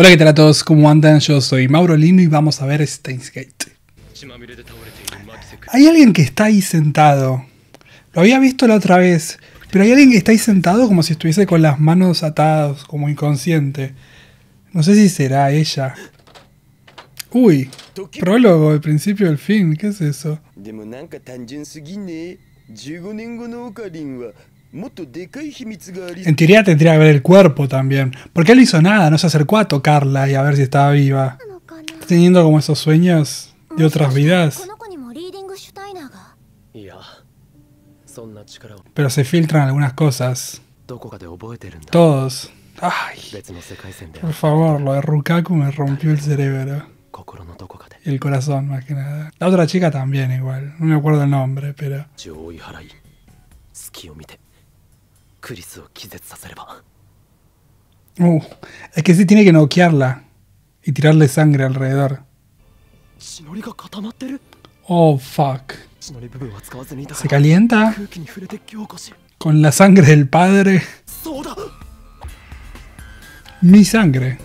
Hola, ¿qué tal a todos? ¿Cómo andan? Yo soy Mauro Lino y vamos a ver Steins Hay alguien que está ahí sentado. Lo había visto la otra vez, pero hay alguien que está ahí sentado como si estuviese con las manos atadas, como inconsciente. No sé si será ella. Uy, prólogo, el principio del fin, ¿qué es eso? En teoría tendría que ver el cuerpo también. Porque él no hizo nada, no se acercó a tocarla y a ver si estaba viva. Teniendo como esos sueños de otras vidas. Pero se filtran algunas cosas. Todos. por favor, lo de Rukaku me rompió el cerebro. el corazón, más que nada. La otra chica también, igual. No me acuerdo el nombre, pero. Oh, es que sí tiene que noquearla y tirarle sangre alrededor. Oh, fuck. Se calienta con la sangre del padre. Mi sangre.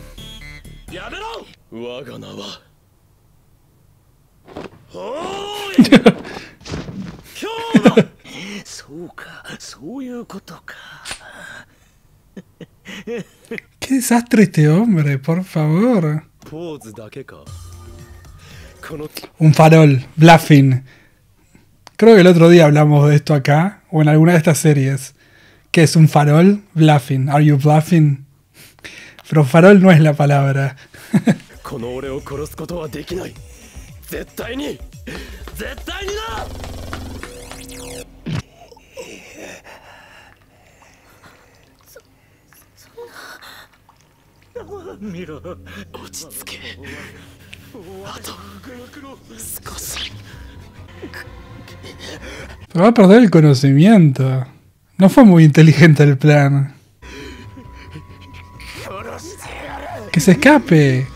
Que Qué desastre este hombre, por favor. Un farol, Bluffing. Creo que el otro día hablamos de esto acá, o en alguna de estas series. ¿Qué es un farol? Bluffing. ¿Are you bluffing? Pero farol no es la palabra. Pero va a perder el conocimiento. No fue muy inteligente el plan. ¡Que se escape!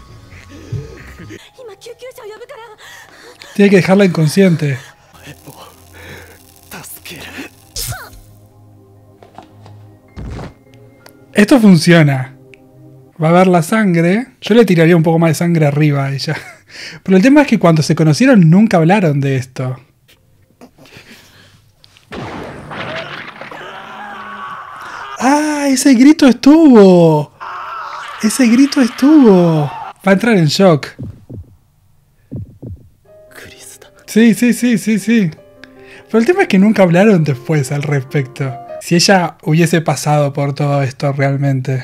Tiene que dejarla inconsciente. Esto funciona va a ver la sangre. Yo le tiraría un poco más de sangre arriba a ella. Pero el tema es que cuando se conocieron nunca hablaron de esto. ¡Ah! Ese grito estuvo. Ese grito estuvo. Va a entrar en shock. Sí, sí, sí, sí, sí. Pero el tema es que nunca hablaron después al respecto. Si ella hubiese pasado por todo esto realmente.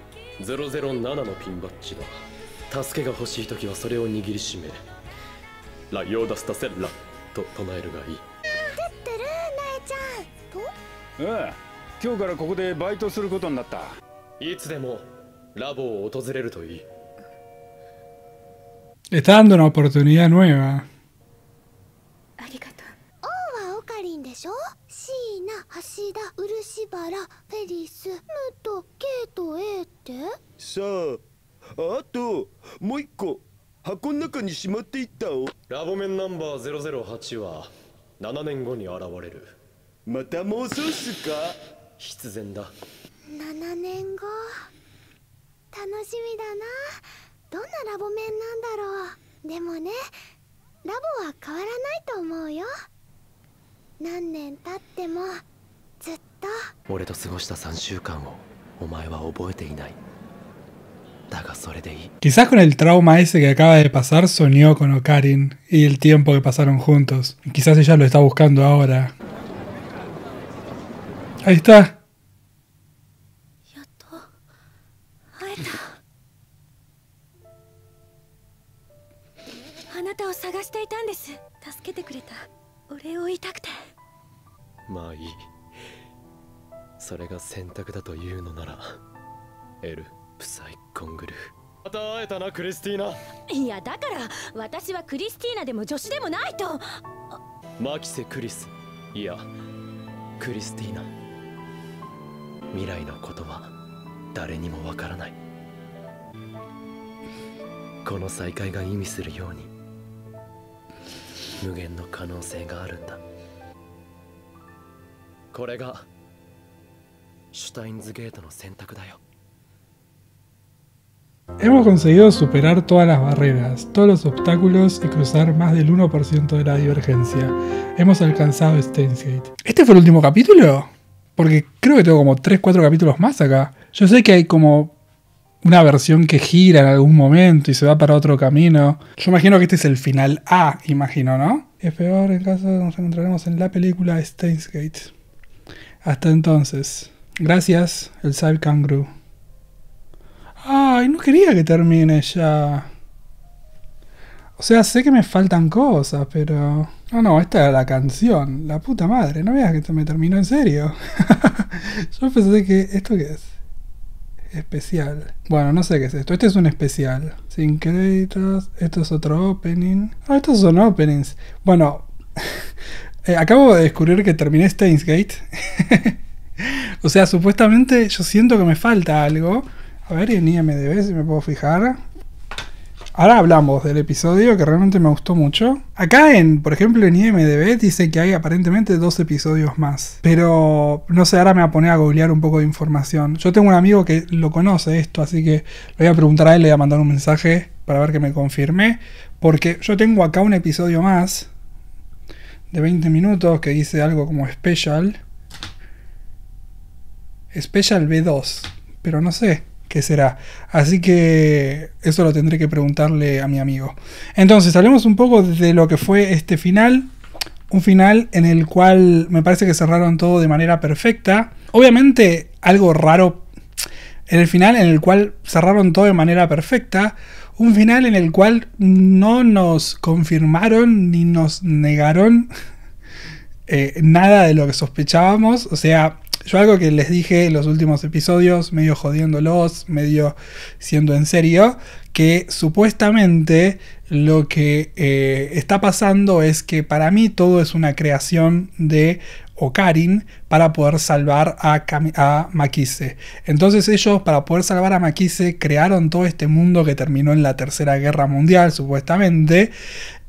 007のピンバッジだ助けが欲しい時はそれを握りしめライオーダスタセッラと唱えるがいい知ってるナエちゃんと今日からここでバイトすることになったいつでもラボを訪れるといい e s t dando u n o p o r t u n i n u v a ありがとう。王はオカリンでしょ椎名橋田漆原フェリスムとケイと A ってさああともう一個箱の中にしまっていったおラボメンナンバー008は7年後に現れるまた妄想っすか必然だ7年後楽しみだなどんなラボ面なんだろうでもねラボは変わらないと思うよ3 Quizás con el trauma ese que acaba de pasar soñó con Okarin. y el tiempo que pasaron juntos. Y quizás ella lo está buscando ahora. Ahí está. れを言いたくてまあいいそれが選択だというのならエルプサイコングルまた会えたなクリスティーナいやだから私はクリスティーナでも女子でもないとマキセ・クリスいやクリスティーナ未来のことは誰にもわからないこの再会が意味するように Hemos conseguido superar todas las barreras, todos los obstáculos y cruzar más del 1% de la divergencia. Hemos alcanzado Stainsgate. ¿Este fue el último capítulo? Porque creo que tengo como 3-4 capítulos más acá. Yo sé que hay como una versión que gira en algún momento y se va para otro camino. Yo imagino que este es el final A, imagino, ¿no? Es peor en caso de nos encontraremos en la película Stainsgate. Hasta entonces. Gracias, el Sal Kangaroo. Ay, no quería que termine ya. O sea, sé que me faltan cosas, pero... No, no, esta era la canción. La puta madre, no veas que esto me terminó en serio. Yo pensé que... ¿Esto qué es? especial. Bueno, no sé qué es esto. Este es un especial. Sin créditos. Esto es otro opening. Ah, estos son openings. Bueno, eh, acabo de descubrir que terminé Steins Gate. o sea, supuestamente yo siento que me falta algo. A ver, en IMDB si me puedo fijar. Ahora hablamos del episodio que realmente me gustó mucho. Acá en, por ejemplo, en IMDB dice que hay aparentemente dos episodios más. Pero no sé, ahora me voy a poner a googlear un poco de información. Yo tengo un amigo que lo conoce esto, así que lo voy a preguntar a él, le voy a mandar un mensaje para ver que me confirme. Porque yo tengo acá un episodio más de 20 minutos que dice algo como Special. Special B2. Pero no sé qué será. Así que eso lo tendré que preguntarle a mi amigo. Entonces, hablemos un poco de lo que fue este final. Un final en el cual me parece que cerraron todo de manera perfecta. Obviamente, algo raro en el final en el cual cerraron todo de manera perfecta. Un final en el cual no nos confirmaron ni nos negaron eh, nada de lo que sospechábamos. O sea, yo algo que les dije en los últimos episodios, medio jodiéndolos, medio siendo en serio, que supuestamente lo que eh, está pasando es que para mí todo es una creación de Ocarin para poder salvar a, a Makise. Entonces ellos para poder salvar a Makise crearon todo este mundo que terminó en la Tercera Guerra Mundial supuestamente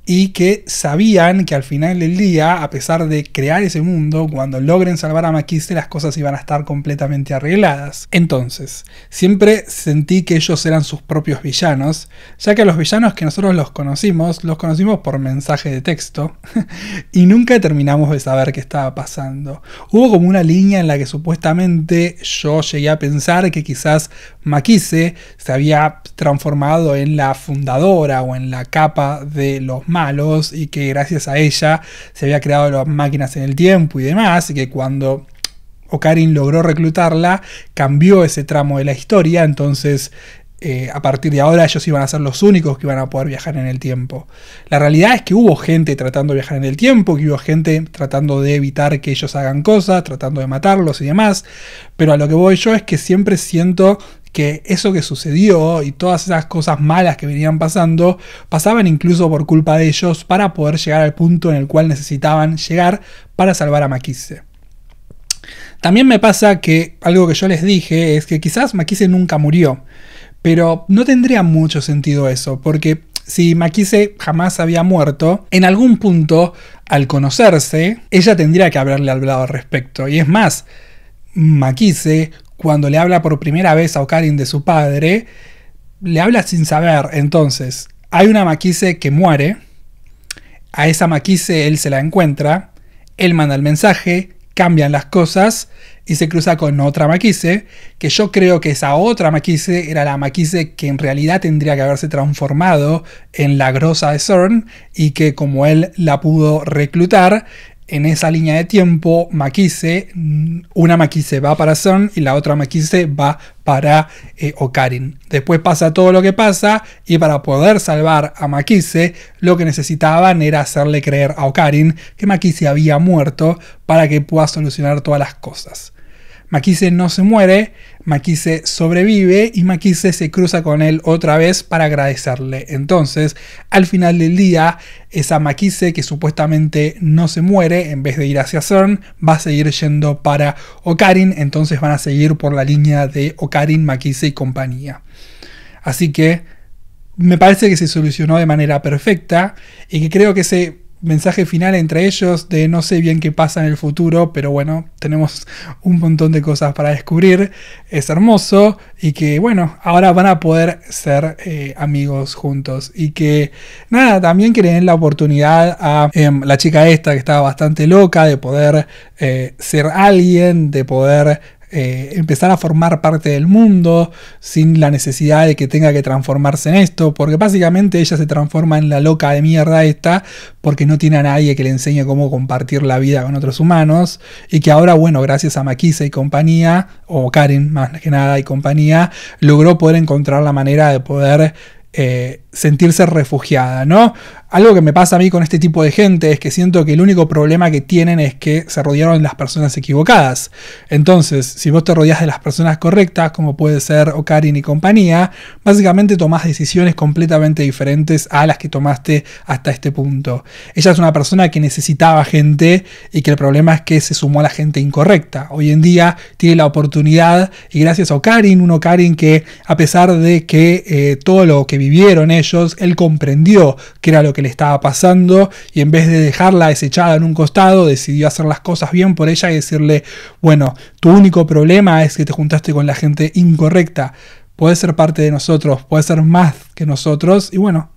y que sabían que al final del día, a pesar de crear ese mundo, cuando logren salvar a Maquise las cosas iban a estar completamente arregladas. Entonces, siempre sentí que ellos eran sus propios villanos, ya que los villanos que nosotros los conocimos, los conocimos por mensaje de texto, y nunca terminamos de saber qué estaba pasando. Hubo como una línea en la que supuestamente yo llegué a pensar que quizás Maquise se había transformado en la fundadora o en la capa de los malos y que gracias a ella se había creado las máquinas en el tiempo y demás, y que cuando Ocarin logró reclutarla, cambió ese tramo de la historia, entonces eh, a partir de ahora ellos iban a ser los únicos que iban a poder viajar en el tiempo. La realidad es que hubo gente tratando de viajar en el tiempo, que hubo gente tratando de evitar que ellos hagan cosas, tratando de matarlos y demás, pero a lo que voy yo es que siempre siento que eso que sucedió y todas esas cosas malas que venían pasando pasaban incluso por culpa de ellos para poder llegar al punto en el cual necesitaban llegar para salvar a Maquise. También me pasa que algo que yo les dije es que quizás Maquise nunca murió, pero no tendría mucho sentido eso, porque si Maquise jamás había muerto, en algún punto, al conocerse, ella tendría que haberle hablado al respecto. Y es más, Maquise cuando le habla por primera vez a Ocarin de su padre, le habla sin saber. Entonces, hay una Maquise que muere. A esa Maquise él se la encuentra. Él manda el mensaje, cambian las cosas y se cruza con otra Maquise, que yo creo que esa otra Maquise era la Maquise que en realidad tendría que haberse transformado en la grosa de CERN y que como él la pudo reclutar, en esa línea de tiempo, Makise, mm, una Makise va para Son y la otra Makise va para eh, Okarin. Después pasa todo lo que pasa y para poder salvar a Makise, lo que necesitaban era hacerle creer a Ocarin que Makise había muerto para que pueda solucionar todas las cosas. Maquise no se muere, Maquise sobrevive y Maquise se cruza con él otra vez para agradecerle. Entonces, al final del día, esa Maquise que supuestamente no se muere, en vez de ir hacia CERN, va a seguir yendo para Ocarin, entonces van a seguir por la línea de Ocarin, Maquise y compañía. Así que me parece que se solucionó de manera perfecta y que creo que se mensaje final entre ellos de no sé bien qué pasa en el futuro, pero bueno, tenemos un montón de cosas para descubrir, es hermoso y que bueno, ahora van a poder ser eh, amigos juntos y que nada, también que le den la oportunidad a em, la chica esta que estaba bastante loca de poder eh, ser alguien, de poder eh, empezar a formar parte del mundo sin la necesidad de que tenga que transformarse en esto, porque básicamente ella se transforma en la loca de mierda esta porque no tiene a nadie que le enseñe cómo compartir la vida con otros humanos y que ahora, bueno, gracias a Maquisa y compañía, o Karen más que nada y compañía, logró poder encontrar la manera de poder eh, sentirse refugiada, ¿no? Algo que me pasa a mí con este tipo de gente es que siento que el único problema que tienen es que se rodearon las personas equivocadas. Entonces, si vos te rodeas de las personas correctas, como puede ser Ocarin y compañía, básicamente tomás decisiones completamente diferentes a las que tomaste hasta este punto. Ella es una persona que necesitaba gente y que el problema es que se sumó a la gente incorrecta. Hoy en día tiene la oportunidad y gracias a Ocarin, un Ocarin que a pesar de que eh, todo lo que vivieron ellos, él comprendió que era lo que le estaba pasando y en vez de dejarla desechada en un costado, decidió hacer las cosas bien por ella y decirle, bueno, tu único problema es que te juntaste con la gente incorrecta, puedes ser parte de nosotros, puedes ser más que nosotros y bueno,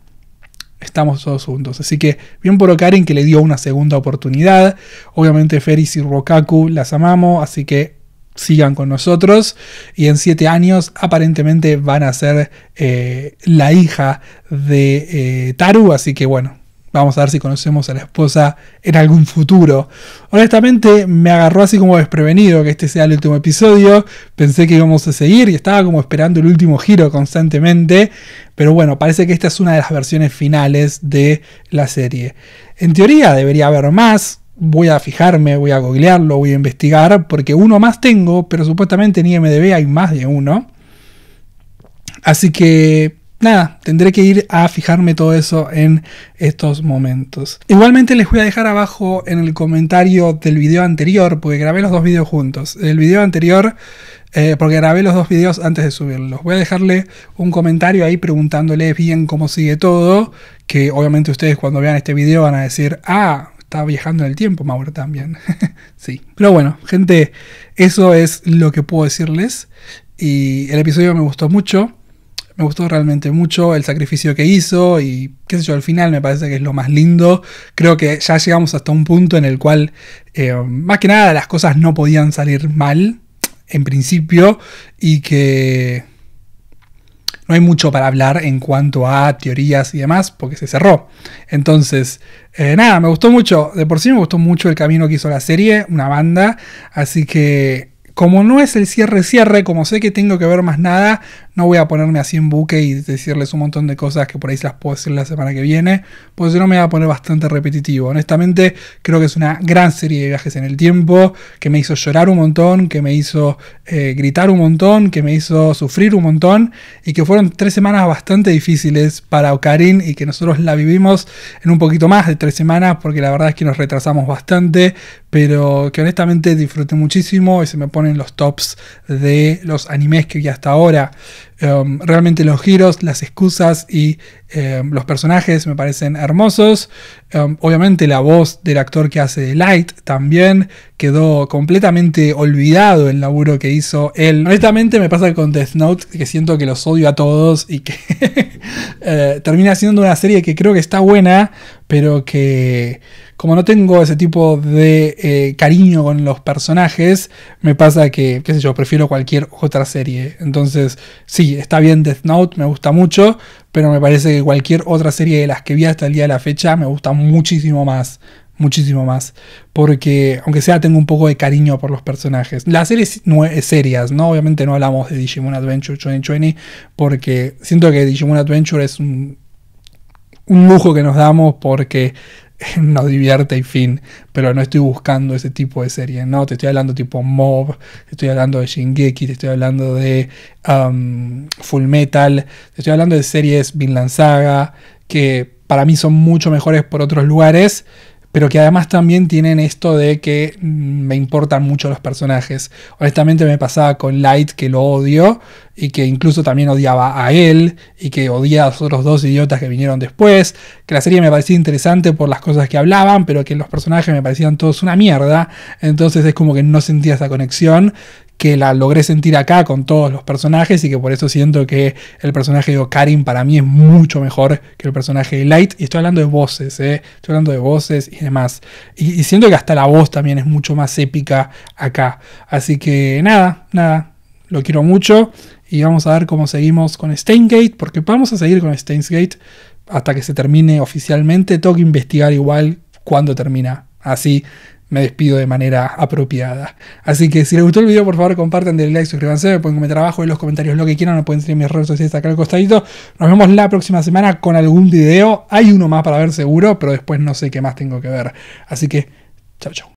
estamos todos juntos. Así que bien por Okarin que le dio una segunda oportunidad. Obviamente Feris y Rokaku las amamos, así que sigan con nosotros y en siete años aparentemente van a ser eh, la hija de eh, Taru, así que bueno, vamos a ver si conocemos a la esposa en algún futuro. Honestamente me agarró así como desprevenido que este sea el último episodio, pensé que íbamos a seguir y estaba como esperando el último giro constantemente, pero bueno, parece que esta es una de las versiones finales de la serie. En teoría debería haber más, voy a fijarme, voy a googlearlo, voy a investigar, porque uno más tengo, pero supuestamente en IMDB hay más de uno. Así que nada, tendré que ir a fijarme todo eso en estos momentos. Igualmente les voy a dejar abajo en el comentario del video anterior, porque grabé los dos videos juntos. El video anterior, eh, porque grabé los dos videos antes de subirlos. Voy a dejarle un comentario ahí preguntándoles bien cómo sigue todo, que obviamente ustedes cuando vean este video van a decir, ah, estaba viajando en el tiempo, Mauro también. sí. Pero bueno, gente, eso es lo que puedo decirles. Y el episodio me gustó mucho. Me gustó realmente mucho el sacrificio que hizo y qué sé yo, al final me parece que es lo más lindo. Creo que ya llegamos hasta un punto en el cual, eh, más que nada, las cosas no podían salir mal, en principio, y que no hay mucho para hablar en cuanto a teorías y demás, porque se cerró. Entonces, eh, nada, me gustó mucho, de por sí me gustó mucho el camino que hizo la serie, una banda, así que como no es el cierre cierre, como sé que tengo que ver más nada, no voy a ponerme así en buque y decirles un montón de cosas que por ahí se las puedo decir la semana que viene, Pues yo no me voy a poner bastante repetitivo. Honestamente, creo que es una gran serie de viajes en el tiempo, que me hizo llorar un montón, que me hizo eh, gritar un montón, que me hizo sufrir un montón, y que fueron tres semanas bastante difíciles para Ocarín y que nosotros la vivimos en un poquito más de tres semanas, porque la verdad es que nos retrasamos bastante, pero que honestamente disfruté muchísimo y se me ponen los tops de los animes que vi hasta ahora. Em, realmente los giros, las excusas y em, los personajes me parecen hermosos. Em, obviamente la voz del actor que hace de Light también quedó completamente olvidado el laburo que hizo él. Honestamente me pasa con Death Note que siento que los odio a todos y que eh, termina siendo una serie que creo que está buena, pero que como no tengo ese tipo de eh, cariño con los personajes, me pasa que, qué sé yo, prefiero cualquier otra serie. Entonces, sí, está bien Death Note, me gusta mucho, pero me parece que cualquier otra serie de las que vi hasta el día de la fecha me gusta muchísimo más muchísimo más. Porque, aunque sea, tengo un poco de cariño por los personajes. Las series serias, ¿no? Obviamente no hablamos de Digimon Adventure 2020, porque siento que Digimon Adventure es un un lujo que nos damos porque nos divierte y fin, pero no estoy buscando ese tipo de serie, ¿no? Te estoy hablando tipo Mob, te estoy hablando de Shingeki, te estoy hablando de um, Full Metal, te estoy hablando de series Vinland Saga, que para mí son mucho mejores por otros lugares, pero que además también tienen esto de que mm, me importan mucho los personajes. Honestamente me pasaba con Light que lo odio y que incluso también odiaba a él y que odia a los otros dos idiotas que vinieron después, que la serie me parecía interesante por las cosas que hablaban, pero que los personajes me parecían todos una mierda, entonces es como que no sentía esa conexión que la logré sentir acá con todos los personajes y que por eso siento que el personaje de Karim para mí es mucho mejor que el personaje de Light. Y estoy hablando de voces, eh, estoy hablando de voces y demás. Y, siento que hasta la voz también es mucho más épica acá. Así que nada, nada, lo quiero mucho y vamos a ver cómo seguimos con Steingate, porque vamos a seguir con Stainsgate hasta que se termine oficialmente. Tengo que investigar igual cuándo termina. Así me despido de manera apropiada. Así que si les gustó el video, por favor, compartan, denle like, suscríbanse, me pueden comentar abajo en los comentarios lo que quieran, no pueden seguir mis redes sociales acá al costadito. Nos vemos la próxima semana con algún video. Hay uno más para ver seguro, pero después no sé qué más tengo que ver. Así que, chao, chao.